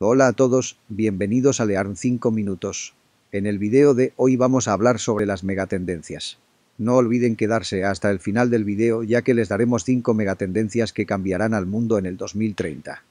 Hola a todos, bienvenidos a Learn 5 Minutos. En el video de hoy vamos a hablar sobre las megatendencias. No olviden quedarse hasta el final del video ya que les daremos 5 megatendencias que cambiarán al mundo en el 2030.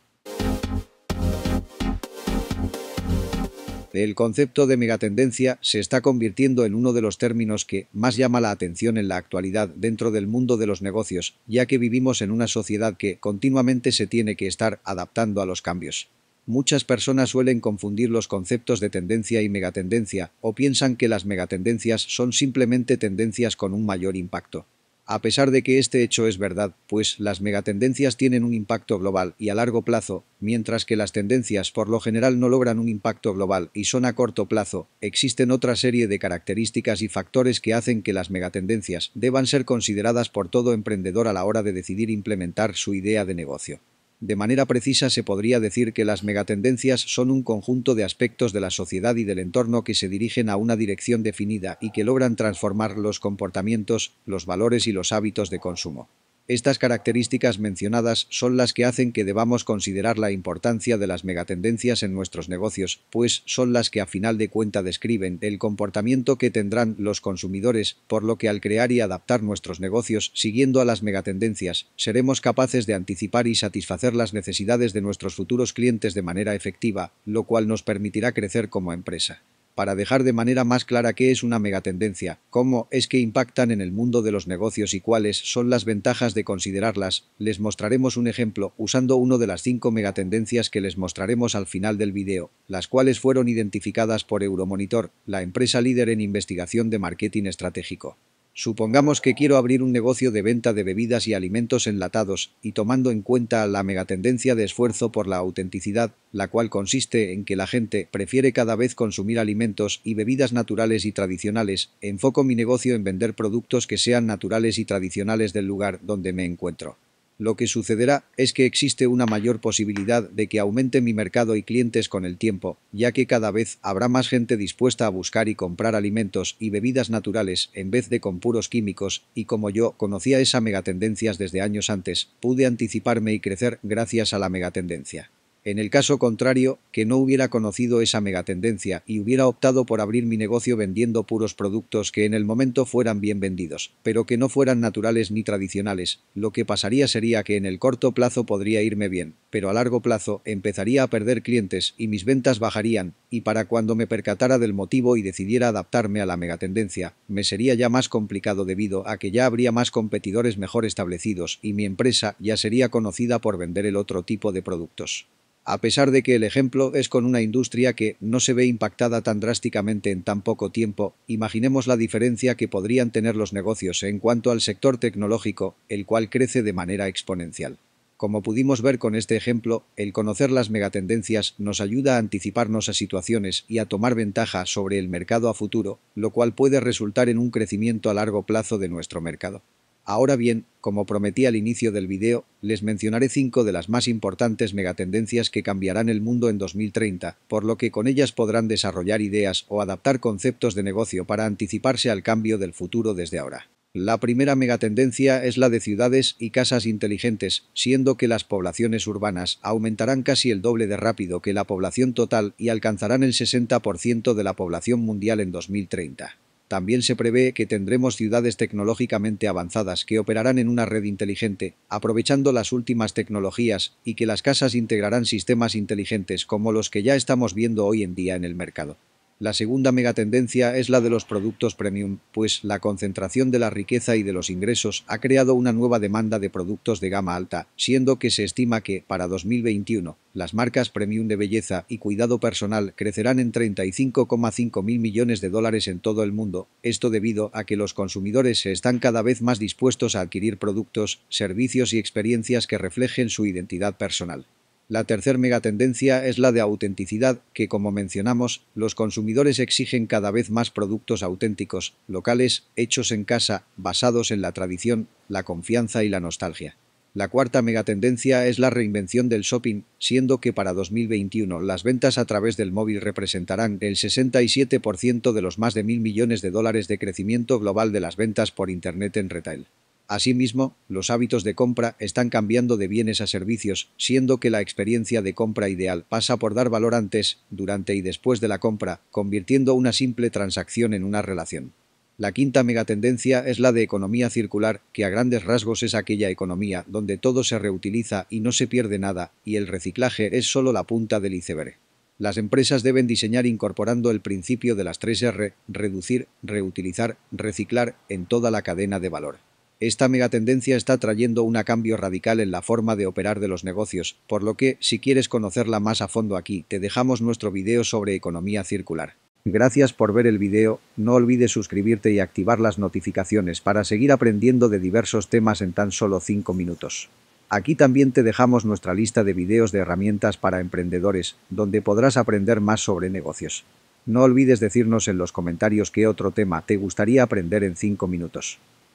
El concepto de megatendencia se está convirtiendo en uno de los términos que más llama la atención en la actualidad dentro del mundo de los negocios, ya que vivimos en una sociedad que continuamente se tiene que estar adaptando a los cambios. Muchas personas suelen confundir los conceptos de tendencia y megatendencia o piensan que las megatendencias son simplemente tendencias con un mayor impacto. A pesar de que este hecho es verdad, pues las megatendencias tienen un impacto global y a largo plazo, mientras que las tendencias por lo general no logran un impacto global y son a corto plazo, existen otra serie de características y factores que hacen que las megatendencias deban ser consideradas por todo emprendedor a la hora de decidir implementar su idea de negocio. De manera precisa se podría decir que las megatendencias son un conjunto de aspectos de la sociedad y del entorno que se dirigen a una dirección definida y que logran transformar los comportamientos, los valores y los hábitos de consumo. Estas características mencionadas son las que hacen que debamos considerar la importancia de las megatendencias en nuestros negocios, pues son las que a final de cuenta describen el comportamiento que tendrán los consumidores, por lo que al crear y adaptar nuestros negocios siguiendo a las megatendencias, seremos capaces de anticipar y satisfacer las necesidades de nuestros futuros clientes de manera efectiva, lo cual nos permitirá crecer como empresa para dejar de manera más clara qué es una megatendencia, cómo es que impactan en el mundo de los negocios y cuáles son las ventajas de considerarlas, les mostraremos un ejemplo usando uno de las cinco megatendencias que les mostraremos al final del video, las cuales fueron identificadas por Euromonitor, la empresa líder en investigación de marketing estratégico. Supongamos que quiero abrir un negocio de venta de bebidas y alimentos enlatados, y tomando en cuenta la megatendencia de esfuerzo por la autenticidad, la cual consiste en que la gente prefiere cada vez consumir alimentos y bebidas naturales y tradicionales, enfoco mi negocio en vender productos que sean naturales y tradicionales del lugar donde me encuentro. Lo que sucederá es que existe una mayor posibilidad de que aumente mi mercado y clientes con el tiempo, ya que cada vez habrá más gente dispuesta a buscar y comprar alimentos y bebidas naturales en vez de con puros químicos, y como yo conocía esa megatendencia desde años antes, pude anticiparme y crecer gracias a la megatendencia. En el caso contrario, que no hubiera conocido esa megatendencia y hubiera optado por abrir mi negocio vendiendo puros productos que en el momento fueran bien vendidos, pero que no fueran naturales ni tradicionales, lo que pasaría sería que en el corto plazo podría irme bien, pero a largo plazo empezaría a perder clientes y mis ventas bajarían, y para cuando me percatara del motivo y decidiera adaptarme a la megatendencia, me sería ya más complicado debido a que ya habría más competidores mejor establecidos y mi empresa ya sería conocida por vender el otro tipo de productos a pesar de que el ejemplo es con una industria que no se ve impactada tan drásticamente en tan poco tiempo, imaginemos la diferencia que podrían tener los negocios en cuanto al sector tecnológico, el cual crece de manera exponencial. Como pudimos ver con este ejemplo, el conocer las megatendencias nos ayuda a anticiparnos a situaciones y a tomar ventaja sobre el mercado a futuro, lo cual puede resultar en un crecimiento a largo plazo de nuestro mercado. Ahora bien, como prometí al inicio del video, les mencionaré cinco de las más importantes megatendencias que cambiarán el mundo en 2030, por lo que con ellas podrán desarrollar ideas o adaptar conceptos de negocio para anticiparse al cambio del futuro desde ahora. La primera megatendencia es la de ciudades y casas inteligentes, siendo que las poblaciones urbanas aumentarán casi el doble de rápido que la población total y alcanzarán el 60% de la población mundial en 2030. También se prevé que tendremos ciudades tecnológicamente avanzadas que operarán en una red inteligente, aprovechando las últimas tecnologías, y que las casas integrarán sistemas inteligentes como los que ya estamos viendo hoy en día en el mercado. La segunda megatendencia es la de los productos premium, pues la concentración de la riqueza y de los ingresos ha creado una nueva demanda de productos de gama alta, siendo que se estima que, para 2021, las marcas premium de belleza y cuidado personal crecerán en 35,5 mil millones de dólares en todo el mundo, esto debido a que los consumidores se están cada vez más dispuestos a adquirir productos, servicios y experiencias que reflejen su identidad personal. La tercer megatendencia es la de autenticidad, que como mencionamos, los consumidores exigen cada vez más productos auténticos, locales, hechos en casa, basados en la tradición, la confianza y la nostalgia. La cuarta megatendencia es la reinvención del shopping, siendo que para 2021 las ventas a través del móvil representarán el 67% de los más de mil millones de dólares de crecimiento global de las ventas por Internet en retail. Asimismo, los hábitos de compra están cambiando de bienes a servicios, siendo que la experiencia de compra ideal pasa por dar valor antes, durante y después de la compra, convirtiendo una simple transacción en una relación. La quinta megatendencia es la de economía circular, que a grandes rasgos es aquella economía donde todo se reutiliza y no se pierde nada, y el reciclaje es solo la punta del iceberg. Las empresas deben diseñar incorporando el principio de las tres R, reducir, reutilizar, reciclar en toda la cadena de valor. Esta megatendencia está trayendo un cambio radical en la forma de operar de los negocios, por lo que, si quieres conocerla más a fondo aquí, te dejamos nuestro video sobre economía circular. Gracias por ver el video, no olvides suscribirte y activar las notificaciones para seguir aprendiendo de diversos temas en tan solo 5 minutos. Aquí también te dejamos nuestra lista de videos de herramientas para emprendedores, donde podrás aprender más sobre negocios. No olvides decirnos en los comentarios qué otro tema te gustaría aprender en 5 minutos.